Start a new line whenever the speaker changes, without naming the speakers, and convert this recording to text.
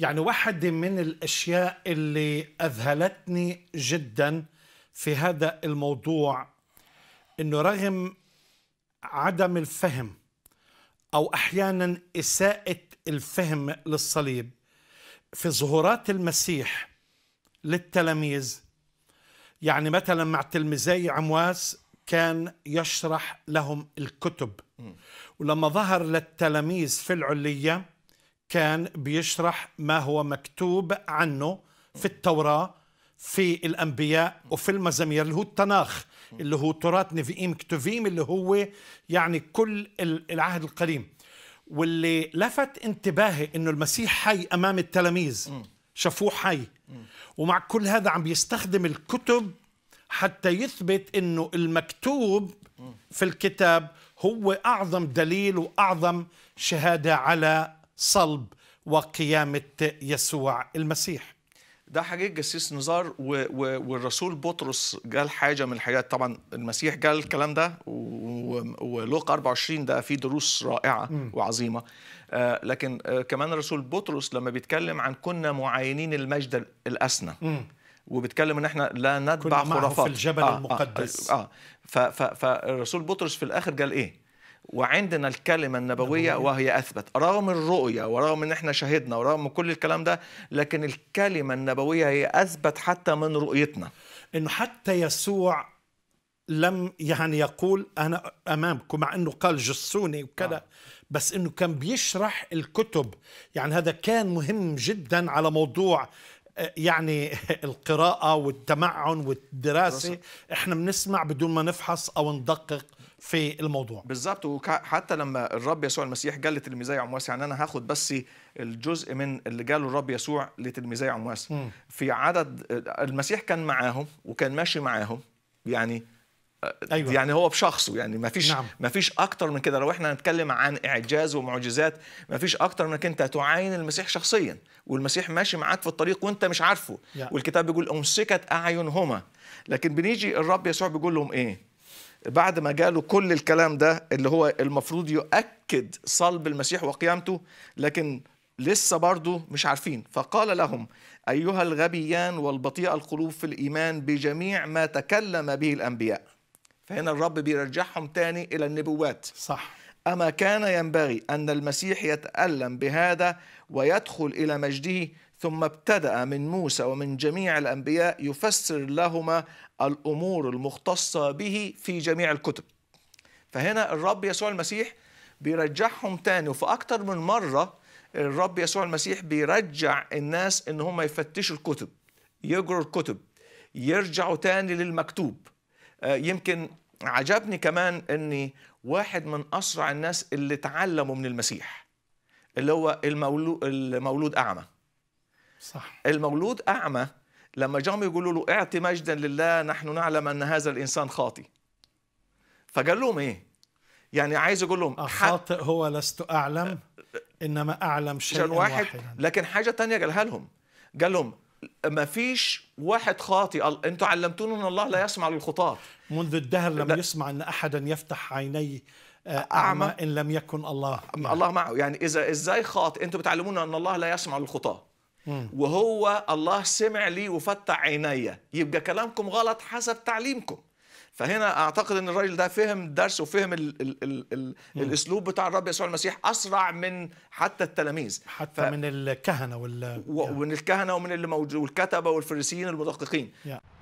يعني واحدة من الأشياء اللي أذهلتني جدا في هذا الموضوع أنه رغم عدم الفهم أو أحيانا إساءة الفهم للصليب في ظهورات المسيح للتلاميذ يعني مثلا مع تلميذي عمواس كان يشرح لهم الكتب ولما ظهر للتلاميذ في العليه كان بيشرح ما هو مكتوب عنه في التوراة في الأنبياء وفي المزامير اللي هو التناخ اللي هو تراث نفيئيم كتوفيم اللي هو يعني كل العهد القديم واللي لفت انتباهي انه المسيح حي امام التلاميذ شافوه حي ومع كل هذا عم بيستخدم الكتب حتى يثبت انه المكتوب في الكتاب هو اعظم دليل واعظم شهاده على صلب وقيامة يسوع المسيح
ده حاجة جسيس نزار و... و... والرسول بطرس قال حاجة من الحاجات طبعا المسيح قال الكلام ده ولوق ولوقا 24 ده فيه دروس رائعة م. وعظيمة آه لكن آه كمان الرسول بطرس لما بيتكلم عن كنا معينين المجد الأسنى م. وبيتكلم ان احنا لا نتبع كنا معه خرافات في الجبل آه،, آه المقدس آه, آه. فالرسول بطرس في الاخر قال ايه؟ وعندنا الكلمة النبوية وهي أثبت رغم الرؤية ورغم أن احنا شهدنا ورغم كل الكلام ده لكن الكلمة النبوية هي أثبت حتى من رؤيتنا إنه حتى يسوع لم يعني يقول أنا أمامكم مع أنه قال
جسوني وكذا آه. بس أنه كان بيشرح الكتب يعني هذا كان مهم جدا على موضوع آه، يعني القراءة والتمعن والدراسة
احنا بنسمع بدون ما نفحص او ندقق في الموضوع بالظبط وحتى لما الرب يسوع المسيح قال لتلميذي عمواس يعني انا هاخد بس الجزء من اللي قاله الرب يسوع لتلميذي عمواس م. في عدد المسيح كان معاهم وكان ماشي معاهم يعني أيوة. يعني هو بشخصه يعني ما فيش نعم. ما فيش اكتر من كده لو احنا هنتكلم عن اعجاز ومعجزات ما فيش اكتر من انك انت تعاين المسيح شخصيا والمسيح ماشي معاك في الطريق وانت مش عارفه yeah. والكتاب بيقول امسكت اعينهما لكن بنيجي الرب يسوع بيقول لهم ايه بعد ما جاله كل الكلام ده اللي هو المفروض يؤكد صلب المسيح وقيامته لكن لسه برضه مش عارفين فقال لهم أيها الغبيان والبطيء القلوب في الإيمان بجميع ما تكلم به الأنبياء فهنا الرب بيرجعهم تاني إلى النبوات صح أما كان ينبغي أن المسيح يتألم بهذا ويدخل إلى مجده ثم ابتدأ من موسى ومن جميع الأنبياء يفسر لهما الأمور المختصة به في جميع الكتب فهنا الرب يسوع المسيح بيرجعهم تاني وفي أكتر من مرة الرب يسوع المسيح بيرجع الناس إن هم يفتشوا الكتب يجروا الكتب يرجعوا تاني للمكتوب آه، يمكن عجبني كمان اني واحد من اسرع الناس اللي تعلموا من المسيح اللي هو المولود, المولود اعمى صح المولود أعمى لما جاءهم يقولوا له اعط مجدا لله نحن نعلم أن هذا الإنسان خاطئ فقال لهم إيه يعني عايز أقول لهم خاطئ هو لست أعلم
إنما أعلم
شيئا واحد واحدا. لكن حاجة تانية قالها لهم قال لهم ما فيش واحد خاطئ انتوا علمتونا ان الله لا يسمع للخطاة
منذ الدهر لم يسمع ان احدا يفتح عينيه آه، أعمى, أعمى
إن لم يكن الله الله معه يعني إذا إزاي خاطئ أنتوا بتعلمونا أن الله لا يسمع للخطاة وهو الله سمع لي وفتح عيني يبقى كلامكم غلط حسب تعليمكم فهنا اعتقد ان الراجل ده فهم الدرس وفهم الـ الـ الـ الـ الاسلوب بتاع الرب يسوع المسيح اسرع من حتى التلاميذ حتى ف... من الكهنه وال... و... ومن الكهنه ومن اللي موجود والكتبه والفريسيين المدققين
yeah.